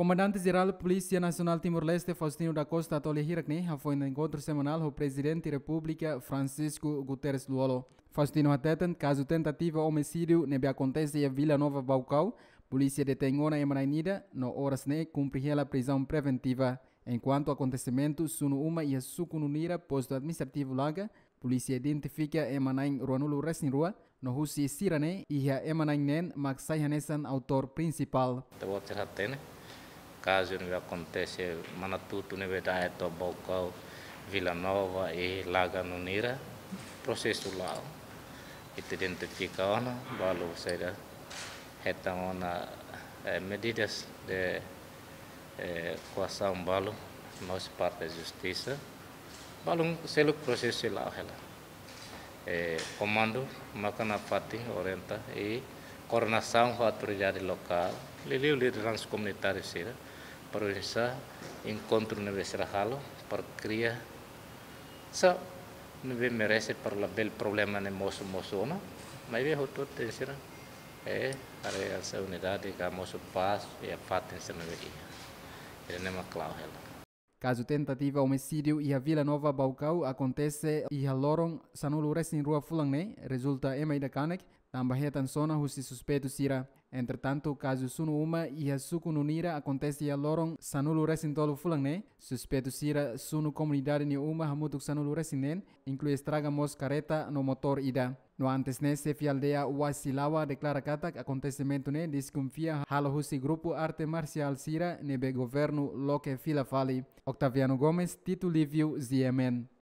Comandante-Geral da Polícia Nacional Timor-Leste, Faustino da Costa Tolihiracni, foi no encontro semanal com o Presidente da República, Francisco Guterres Luolo. Faustino atenta caso tentativa homicídio nebe acontece em Vila Nova Baucau, polícia detém em Marainida, no horas ne a prisão preventiva. Enquanto o acontecimento suno uma e a sucununira posto administrativo laga, polícia identifica Emanain Ruanulo Resinrua, no Rússia Sirane e a Emanain Nen Maxai autor principal. Devo ter caso não acontece Manatuto, Nevedá, Balcão, Vila Nova e Laga Nunira, processo lá. E te identifica ona, valo você da reta ona eh, medidas de eh, coação balo, nós parte da justiça, valo selo processo lá, ela. Eh, comando, macana parte orienta e coordinação com a autoridade local, lili o liderança comunitária sira, para organizar encontro universidade halo, para criar só não vê merece eh, para o bel problema ne moço moço não, mas vê outro tem sira é para essa unidade que a moço paz e a fato tem sira não vê, ele não é claro ela. Caso tentativa homicídio e a Vila Nova Balcão acontece e a Loron Sanulu em Rua Fulangne, resulta em Maida Kanek, também é tansona, o suspeito será Entretanto, caso sunu uma e a suku nunira acontece a loron sanulu resin tolu ne, suspeito sira sunu comunidade ni uma hamutuk sanulu resinen, inclui estraga mos careta no motor ida. No antes ne né, se aldea uasilawa declara katak acontecimento ne né, desconfia halo grupo arte marcial sira nebe governo loque filafali Octaviano Gomes, Tito Livio, ZMN.